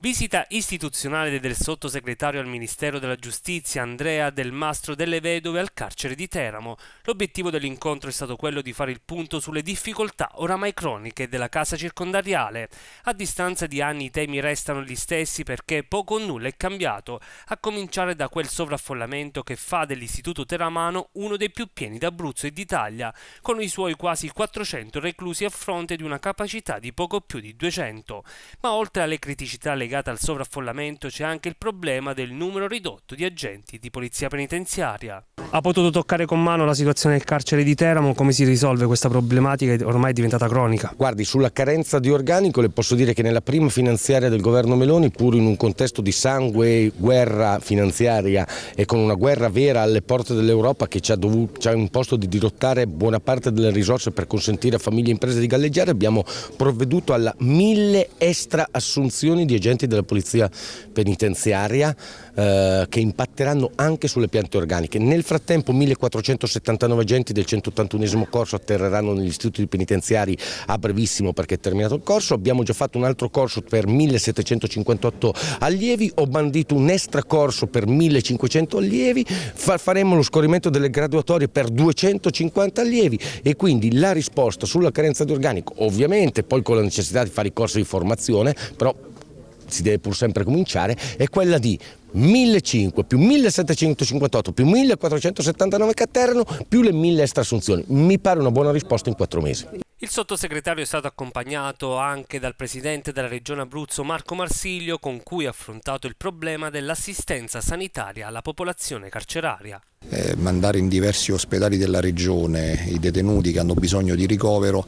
Visita istituzionale del sottosegretario al Ministero della Giustizia Andrea Del Mastro delle Vedove al carcere di Teramo. L'obiettivo dell'incontro è stato quello di fare il punto sulle difficoltà oramai croniche della casa circondariale. A distanza di anni i temi restano gli stessi perché poco o nulla è cambiato, a cominciare da quel sovraffollamento che fa dell'istituto teramano uno dei più pieni d'Abruzzo e d'Italia, con i suoi quasi 400 reclusi a fronte di una capacità di poco più di 200. Ma oltre alle criticità legate legata al sovraffollamento c'è anche il problema del numero ridotto di agenti di polizia penitenziaria. Ha potuto toccare con mano la situazione del carcere di Teramo, come si risolve questa problematica che ormai è diventata cronica? Guardi, sulla carenza di organico le posso dire che nella prima finanziaria del governo Meloni, pur in un contesto di sangue, guerra finanziaria e con una guerra vera alle porte dell'Europa che ci ha, dovuto, ci ha imposto di dirottare buona parte delle risorse per consentire a famiglie e imprese di galleggiare, abbiamo provveduto alla mille extra assunzioni di agenti della polizia penitenziaria eh, che impatteranno anche sulle piante organiche. Nel frattempo frattempo 1479 agenti del 181 corso atterreranno negli istituti penitenziari a brevissimo perché è terminato il corso. Abbiamo già fatto un altro corso per 1758 allievi, ho bandito un extra corso per 1500 allievi, faremo lo scorrimento delle graduatorie per 250 allievi e quindi la risposta sulla carenza di organico, ovviamente poi con la necessità di fare i corsi di formazione, però si deve pur sempre cominciare, è quella di 1500 più 1758 più 1479 che atterrano più le 1000 estrasunzioni. Mi pare una buona risposta in quattro mesi. Il sottosegretario è stato accompagnato anche dal presidente della regione Abruzzo Marco Marsiglio con cui ha affrontato il problema dell'assistenza sanitaria alla popolazione carceraria. Eh, mandare in diversi ospedali della regione i detenuti che hanno bisogno di ricovero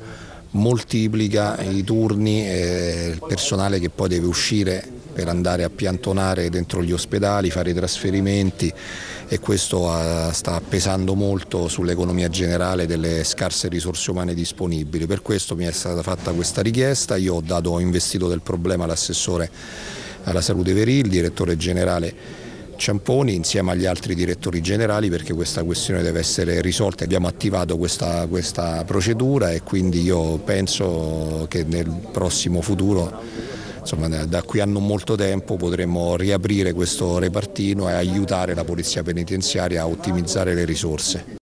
moltiplica i turni e eh, il personale che poi deve uscire per andare a piantonare dentro gli ospedali, fare i trasferimenti e questo eh, sta pesando molto sull'economia generale delle scarse risorse umane disponibili. Per questo mi è stata fatta questa richiesta, io ho, dato, investito del problema l'assessore alla salute Veril, direttore generale Ciamponi insieme agli altri direttori generali perché questa questione deve essere risolta. Abbiamo attivato questa, questa procedura e quindi io penso che nel prossimo futuro insomma, da qui a non molto tempo potremo riaprire questo repartino e aiutare la polizia penitenziaria a ottimizzare le risorse.